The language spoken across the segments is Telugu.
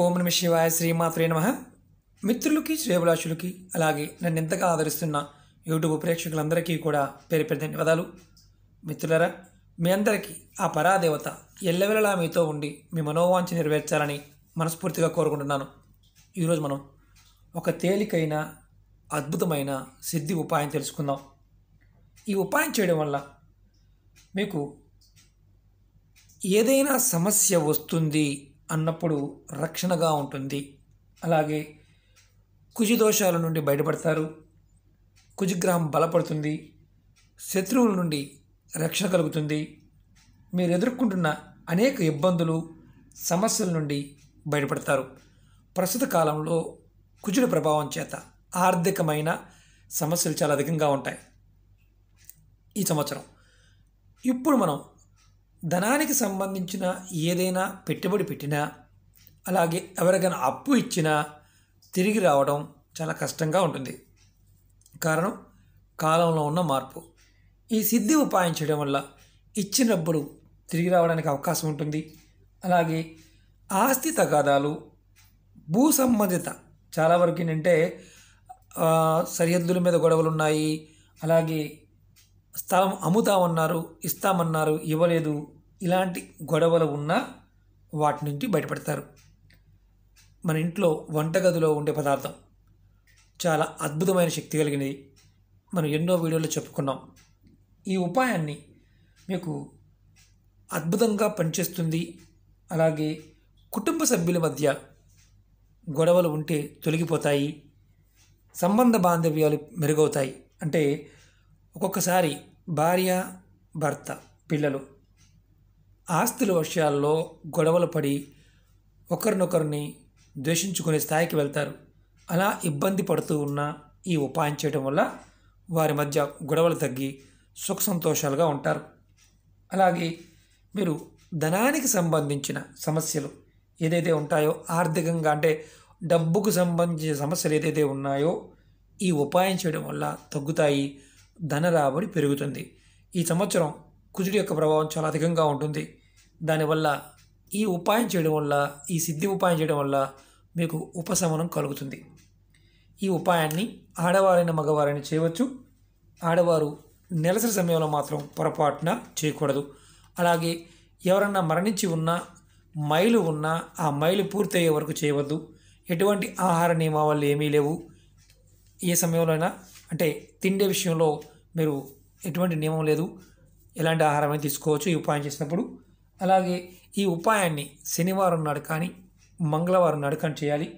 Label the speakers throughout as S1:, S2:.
S1: ఓం నమ శివాయ శ్రీమాత్రే నమ మిత్రులకి శ్రేభిలాషులకి అలాగే నన్ను ఎంతగా ఆదరిస్తున్న యూట్యూబ్ ప్రేక్షకులందరికీ కూడా పేరు పెద్ద ధన్యవాదాలు మిత్రులరా మీ అందరికీ ఆ పరాదేవత ఎల్లవెలలా మీతో ఉండి మీ మనోవాంఛ నెరవేర్చాలని మనస్ఫూర్తిగా కోరుకుంటున్నాను ఈరోజు మనం ఒక తేలికైన అద్భుతమైన సిద్ధి ఉపాయం తెలుసుకుందాం ఈ ఉపాయం చేయడం వల్ల మీకు ఏదైనా సమస్య వస్తుంది అన్నప్పుడు రక్షణగా ఉంటుంది అలాగే కుజిదోషాల నుండి బయటపడతారు కుజిగ్రహం బలపడుతుంది శత్రువుల నుండి రక్షణ కలుగుతుంది మీరు ఎదుర్కొంటున్న అనేక ఇబ్బందులు సమస్యల నుండి బయటపడతారు ప్రస్తుత కాలంలో కుజుడి ప్రభావం చేత ఆర్థికమైన సమస్యలు చాలా అధికంగా ఉంటాయి ఈ సంవత్సరం ఇప్పుడు మనం ధనానికి సంబంధించిన ఏదైనా పెట్టుబడి పెట్టినా అలాగే ఎవరికైనా అప్పు ఇచ్చినా తిరిగి రావడం చాలా కష్టంగా ఉంటుంది కారణం కాలంలో ఉన్న మార్పు ఈ సిద్ధి ఉపాయం చేయడం వల్ల ఇచ్చిన డబ్బులు తిరిగి రావడానికి అవకాశం ఉంటుంది అలాగే ఆస్తి తగాదాలు భూ సంబంధిత చాలా వరకు ఏంటంటే సరిహద్దుల మీద గొడవలు ఉన్నాయి అలాగే స్థలం అమ్ముతామన్నారు ఇస్తామన్నారు ఇవ్వలేదు ఇలాంటి గొడవలు ఉన్నా వాటి నుంచి బయటపడతారు మన ఇంట్లో వంటగదిలో ఉండే పదార్థం చాలా అద్భుతమైన శక్తి కలిగినది మనం ఎన్నో వీడియోలు చెప్పుకున్నాం ఈ ఉపాయాన్ని మీకు అద్భుతంగా పనిచేస్తుంది అలాగే కుటుంబ సభ్యుల మధ్య గొడవలు ఉంటే తొలగిపోతాయి సంబంధ బాంధవ్యాలు మెరుగవుతాయి అంటే ఒక్కొక్కసారి భార్య భర్త పిల్లలు ఆస్తుల విషయాల్లో గొడవలు పడి ఒకరినొకరిని ద్వేషించుకునే స్థాయికి వెళ్తారు అలా ఇబ్బంది పడుతూ ఉన్న ఈ ఉపాయం చేయడం వల్ల వారి మధ్య గొడవలు తగ్గి సుఖ సంతోషాలుగా ఉంటారు అలాగే మీరు ధనానికి సంబంధించిన సమస్యలు ఏదైతే ఉంటాయో ఆర్థికంగా అంటే డబ్బుకు సంబంధించిన సమస్యలు ఏదైతే ఉన్నాయో ఈ ఉపాయం చేయడం వల్ల తగ్గుతాయి ధన రాబడి పెరుగుతుంది ఈ సంవత్సరం కుజుడి యొక్క ప్రభావం చాలా అధికంగా ఉంటుంది దానివల్ల ఈ ఉపాయం చేయడం వల్ల ఈ సిద్ధి ఉపాయం చేయడం వల్ల మీకు ఉపశమనం కలుగుతుంది ఈ ఉపాయాన్ని ఆడవారైన మగవారైన చేయవచ్చు ఆడవారు నెలసరి సమయంలో మాత్రం పొరపాటున చేయకూడదు అలాగే ఎవరన్నా మరణించి ఉన్నా మైలు ఉన్నా ఆ మైలు పూర్తయ్యే వరకు చేయవద్దు ఎటువంటి ఆహార నియమావళి ఏమీ లేవు ఏ సమయంలో అయినా అంటే తిండే విషయంలో మీరు ఎటువంటి నియమం లేదు ఎలాంటి ఆహారం అయితే తీసుకోవచ్చు ఈ ఉపాయం చేసినప్పుడు అలాగే ఈ ఉపాయాన్ని శనివారం నాడు కానీ మంగళవారం నాడు కానీ చేయాలి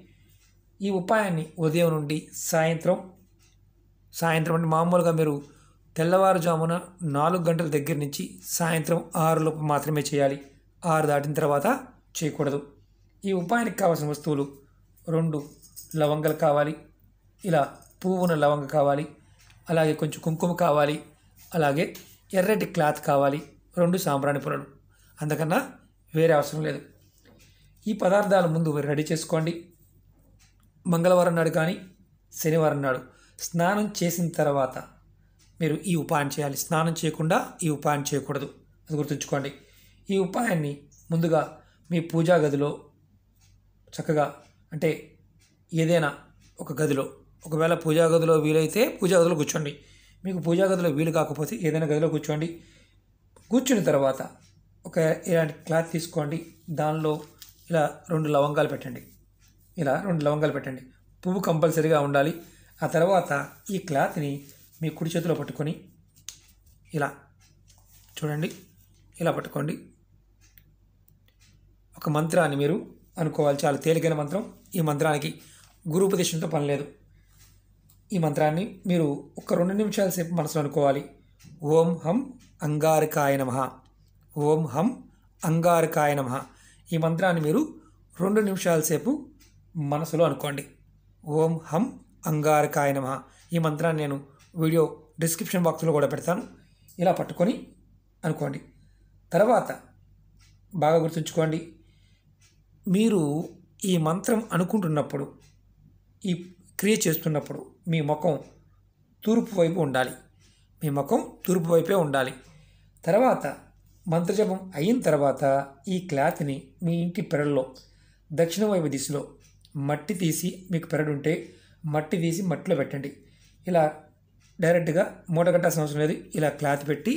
S1: ఈ ఉపాయాన్ని ఉదయం నుండి సాయంత్రం సాయంత్రం అంటే మామూలుగా మీరు తెల్లవారుజామున నాలుగు గంటల దగ్గర నుంచి సాయంత్రం ఆరులోపు మాత్రమే చేయాలి ఆరు దాటిన తర్వాత చేయకూడదు ఈ ఉపాయానికి కావాల్సిన వస్తువులు రెండు లవంగలు కావాలి ఇలా పువ్వున లవంగ కావాలి అలాగే కొంచెం కుంకుమ కావాలి అలాగే ఎర్రటి క్లాత్ కావాలి రెండు సాంబ్రాణి పుల్లలు అందుకన్నా వేరే అవసరం లేదు ఈ పదార్థాలు ముందు రెడీ చేసుకోండి మంగళవారం నాడు కానీ శనివారం నాడు స్నానం చేసిన తర్వాత మీరు ఈ ఉపాయం చేయాలి స్నానం చేయకుండా ఈ ఉపాయం చేయకూడదు అది గుర్తుంచుకోండి ఈ ఉపాయాన్ని ముందుగా మీ పూజా గదిలో చక్కగా అంటే ఏదైనా ఒక గదిలో ఒకవేళ పూజా గదిలో వీలైతే పూజా గదిలో కూర్చోండి మీకు పూజా గదిలో వీలు కాకపోతే ఏదైనా గదిలో కూర్చోండి కూర్చున్న తర్వాత ఒక ఇలాంటి క్లాత్ తీసుకోండి దానిలో ఇలా రెండు లవంగాలు పెట్టండి ఇలా రెండు లవంగాలు పెట్టండి పువ్వు కంపల్సరీగా ఉండాలి ఆ తర్వాత ఈ క్లాత్ని మీ కుడి చేతిలో పట్టుకొని ఇలా చూడండి ఇలా పట్టుకోండి ఒక మంత్రాన్ని మీరు అనుకోవాలి చాలా తేలికైన మంత్రం ఈ మంత్రానికి గురు ఉపదేశంతో పని లేదు ఈ మంత్రాన్ని మీరు ఒక రెండు నిమిషాల సేపు మనసులో అనుకోవాలి ఓం హం అంగారకాయ నమ ఓం హం అంగారకాయ నమ ఈ మంత్రాన్ని మీరు రెండు నిమిషాల సేపు మనసులో అనుకోండి ఓం హం అంగారకాయ నమ ఈ మంత్రాన్ని నేను వీడియో డిస్క్రిప్షన్ బాక్స్లో కూడా పెడతాను ఇలా పట్టుకొని అనుకోండి తర్వాత బాగా గుర్తుంచుకోండి మీరు ఈ మంత్రం అనుకుంటున్నప్పుడు ఈ క్రియ చేస్తున్నప్పుడు మీ ముఖం తూర్పు వైపు ఉండాలి మీ ముఖం తూర్పు వైపే ఉండాలి తర్వాత మంత్రజపం అయిన తర్వాత ఈ క్లాత్ని మీ ఇంటి పెరడులో దక్షిణ వైపు దిశలో మట్టి తీసి మీకు పెరడుంటే మట్టి తీసి మట్టిలో పెట్టండి ఇలా డైరెక్ట్గా మూట కట్టాల్సిన అవసరం లేదు ఇలా క్లాత్ పెట్టి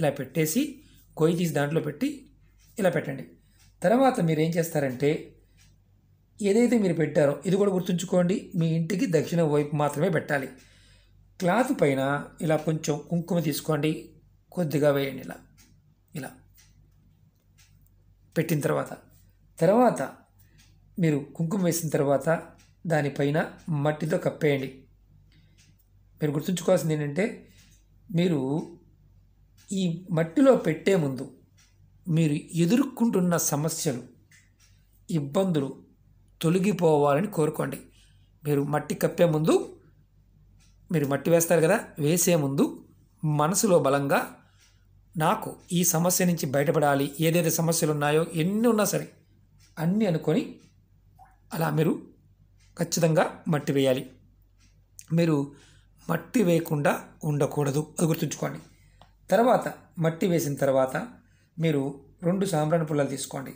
S1: ఇలా పెట్టేసి కొయ్యి తీసి దాంట్లో పెట్టి ఇలా పెట్టండి తర్వాత మీరు ఏం చేస్తారంటే ఏదైతే మీరు పెట్టారో ఇది కూడా గుర్తుంచుకోండి మీ ఇంటికి దక్షిణ వైపు మాత్రమే పెట్టాలి క్లాత్ పైన ఇలా కొంచెం కుంకుమ తీసుకోండి కొద్దిగా వేయండి ఇలా ఇలా పెట్టిన తర్వాత తర్వాత మీరు కుంకుమ వేసిన తర్వాత దానిపైన మట్టితో కప్పేయండి మీరు గుర్తుంచుకోవాల్సింది ఏంటంటే మీరు ఈ మట్టిలో పెట్టే ముందు మీరు ఎదుర్కొంటున్న సమస్యలు ఇబ్బందులు తొలగిపోవాలని కోరుకోండి మీరు మట్టి కప్పే ముందు మీరు మట్టి వేస్తారు కదా వేసే ముందు మనసులో బలంగా నాకు ఈ సమస్య నుంచి బయటపడాలి ఏదైతే సమస్యలు ఉన్నాయో ఎన్ని ఉన్నా సరే అన్నీ అనుకొని అలా మీరు ఖచ్చితంగా మట్టి వేయాలి మీరు మట్టి వేయకుండా ఉండకూడదు అది గుర్తుంచుకోండి తర్వాత మట్టి వేసిన తర్వాత మీరు రెండు సాంబ్రాణి పుల్లలు తీసుకోండి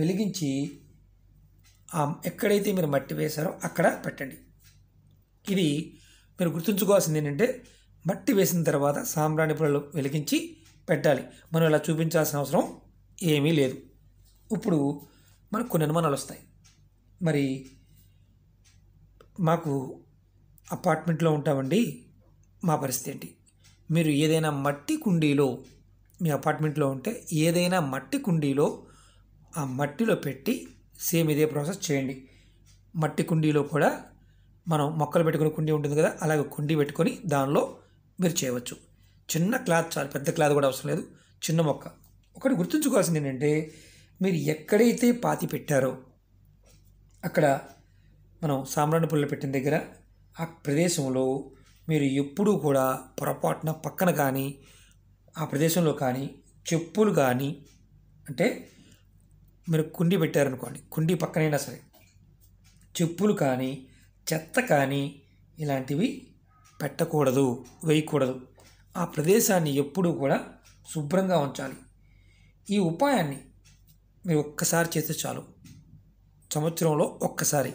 S1: వెలిగించి ఎక్కడైతే మీరు మట్టి వేశారో అక్కడ పెట్టండి ఇది మీరు గుర్తుంచుకోవాల్సింది ఏంటంటే మట్టి వేసిన తర్వాత సాంబ్రాణి పొలలు వెలిగించి పెట్టాలి మనం ఇలా చూపించాల్సిన అవసరం ఏమీ లేదు ఇప్పుడు మనకు కొన్ని అనుమానాలు వస్తాయి మరి మాకు అపార్ట్మెంట్లో ఉంటామండి మా పరిస్థితి ఏంటి మీరు ఏదైనా మట్టి కుండీలో మీ అపార్ట్మెంట్లో ఉంటే ఏదైనా మట్టి కుండీలో ఆ మట్టిలో పెట్టి సేమ్ ఇదే ప్రాసెస్ చేయండి మట్టి కుండీలో కూడా మనం మొక్కలు పెట్టుకునే కుండీ ఉంటుంది కదా అలాగే కుండీ పెట్టుకొని దానిలో మీరు చేయవచ్చు చిన్న క్లాత్ చాలు పెద్ద క్లాత్ కూడా అవసరం లేదు చిన్న మొక్క ఒకటి గుర్తుంచుకోవాల్సింది ఏంటంటే మీరు ఎక్కడైతే పాతి పెట్టారో అక్కడ మనం సామ్రాణి పుల్ల పెట్టిన దగ్గర ఆ ప్రదేశంలో మీరు ఎప్పుడూ కూడా పొరపాటున పక్కన కానీ ఆ ప్రదేశంలో కానీ చెప్పులు కానీ అంటే మీరు కుండీ పెట్టారనుకోండి కుండీ పక్కనైనా సరే చెప్పులు కానీ చెత్త కానీ ఇలాంటివి పెట్టకూడదు వేయకూడదు ఆ ప్రదేశాన్ని ఎప్పుడూ కూడా శుభ్రంగా ఉంచాలి ఈ ఉపాయాన్ని మీరు ఒక్కసారి చేస్తే చాలు సంవత్సరంలో ఒక్కసారి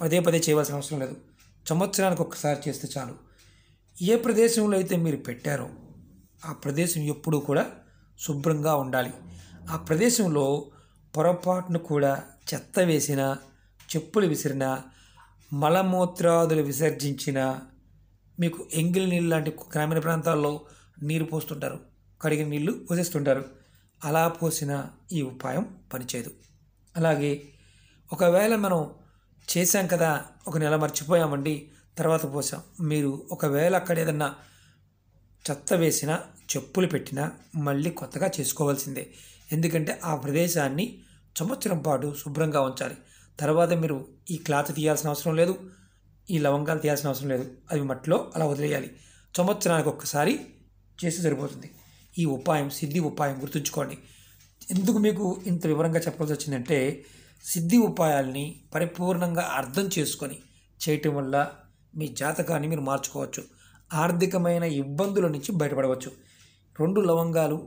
S1: పదే పదే చేయవలసిన అవసరం లేదు సంవత్సరానికి ఒక్కసారి చేస్తే చాలు ఏ ప్రదేశంలో అయితే మీరు పెట్టారో ఆ ప్రదేశం ఎప్పుడూ కూడా శుభ్రంగా ఉండాలి ఆ ప్రదేశంలో పొరపాటును కూడా చెత్త వేసిన చెప్పులు విసిరిన మలమూత్రాదులు విసర్జించిన మీకు ఎంగిలి నీళ్ళు లాంటి గ్రామీణ ప్రాంతాల్లో నీరు పోస్తుంటారు కడిగిన నీళ్లు పోసేస్తుంటారు అలా పోసిన ఈ ఉపాయం పనిచేయదు అలాగే ఒకవేళ మనం చేశాం కదా ఒక నెల మర్చిపోయామండి తర్వాత పోసాం మీరు ఒకవేళ అక్కడ ఏదన్నా చెత్త వేసినా చెప్పులు పెట్టినా మళ్ళీ కొత్తగా చేసుకోవాల్సిందే ఎందుకంటే ఆ ప్రదేశాన్ని సంవత్సరం పాటు శుభ్రంగా ఉంచాలి తర్వాత మీరు ఈ క్లాత్ తీయాల్సిన అవసరం లేదు ఈ లవంగాలు తీయాల్సిన అవసరం లేదు అవి మట్టిలో అలా వదిలేయాలి సంవత్సరానికి ఒక్కసారి చేసి సరిపోతుంది ఈ ఉపాయం సిద్ధి ఉపాయం గుర్తుంచుకోండి ఎందుకు మీకు ఇంత వివరంగా చెప్పాల్సి వచ్చిందంటే సిద్ధి ఉపాయాల్ని పరిపూర్ణంగా అర్థం చేసుకొని చేయటం వల్ల మీ జాతకాన్ని మీరు మార్చుకోవచ్చు ఆర్థికమైన ఇబ్బందుల నుంచి బయటపడవచ్చు రెండు లవంగాలు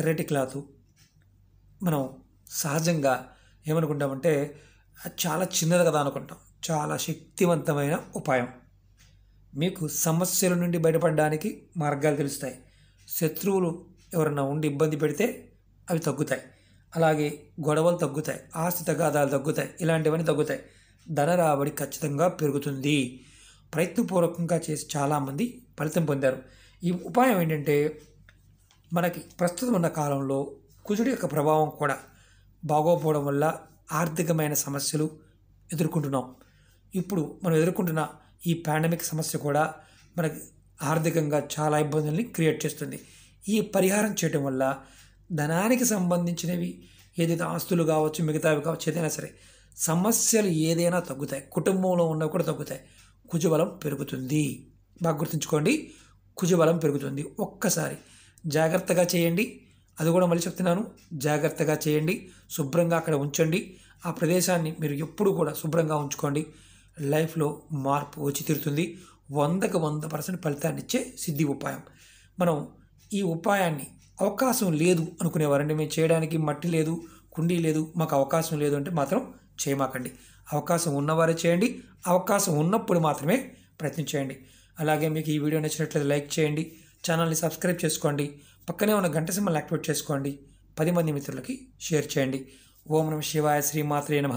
S1: ఎర్రటి క్లాతు మనం సహజంగా ఏమనుకుంటామంటే చాలా చిన్నది కదా అనుకుంటాం చాలా శక్తివంతమైన ఉపాయం మీకు సమస్యల నుండి బయటపడడానికి మార్గాలు తెలుస్తాయి శత్రువులు ఎవరన్నా ఉండి ఇబ్బంది పెడితే అవి తగ్గుతాయి అలాగే గొడవలు తగ్గుతాయి ఆస్తి తగాదాలు తగ్గుతాయి ఇలాంటివన్నీ తగ్గుతాయి ధన రాబడి ఖచ్చితంగా పెరుగుతుంది ప్రయత్నపూర్వకంగా చేసి చాలామంది ఫలితం పొందారు ఈ ఉపాయం ఏంటంటే మనకి ప్రస్తుతం ఉన్న కాలంలో కుజుడి యొక్క ప్రభావం కూడా బాగోపోవడం వల్ల ఆర్థికమైన సమస్యలు ఎదుర్కొంటున్నాం ఇప్పుడు మనం ఎదుర్కొంటున్న ఈ పాండమిక్ సమస్య కూడా మనకి ఆర్థికంగా చాలా ఇబ్బందుల్ని క్రియేట్ చేస్తుంది ఈ పరిహారం చేయటం వల్ల ధనానికి సంబంధించినవి ఏదైతే ఆస్తులు కావచ్చు మిగతావి కావచ్చు ఏదైనా సరే సమస్యలు ఏదైనా తగ్గుతాయి కుటుంబంలో ఉన్నవి కూడా తగ్గుతాయి కుజబలం పెరుగుతుంది బాగా గుర్తుంచుకోండి కుజబలం పెరుగుతుంది ఒక్కసారి జాగ్రత్తగా చేయండి అది కూడా మళ్ళీ చెప్తున్నాను జాగ్రత్తగా చేయండి శుభ్రంగా అక్కడ ఉంచండి ఆ ప్రదేశాన్ని మీరు ఎప్పుడు కూడా శుభ్రంగా ఉంచుకోండి లైఫ్లో మార్పు వచ్చి తీరుతుంది వందకు వంద పర్సెంట్ ఫలితాన్ని ఇచ్చే సిద్ధి ఉపాయం మనం ఈ ఉపాయాన్ని అవకాశం లేదు అనుకునేవారండి మేము చేయడానికి మట్టి లేదు కుండీ లేదు మాకు అవకాశం లేదు అంటే మాత్రం చేయమాకండి అవకాశం ఉన్నవారే చేయండి అవకాశం ఉన్నప్పుడు మాత్రమే ప్రయత్నించేయండి అలాగే మీకు ఈ వీడియో నచ్చినట్లయితే లైక్ చేయండి ఛానల్ని సబ్స్క్రైబ్ చేసుకోండి పక్కనే ఉన్న గంట సింహాలు యాక్టివేట్ చేసుకోండి పది మంది మిత్రులకి షేర్ చేయండి ఓం నమ శివాయ శ్రీమాత్రే నమ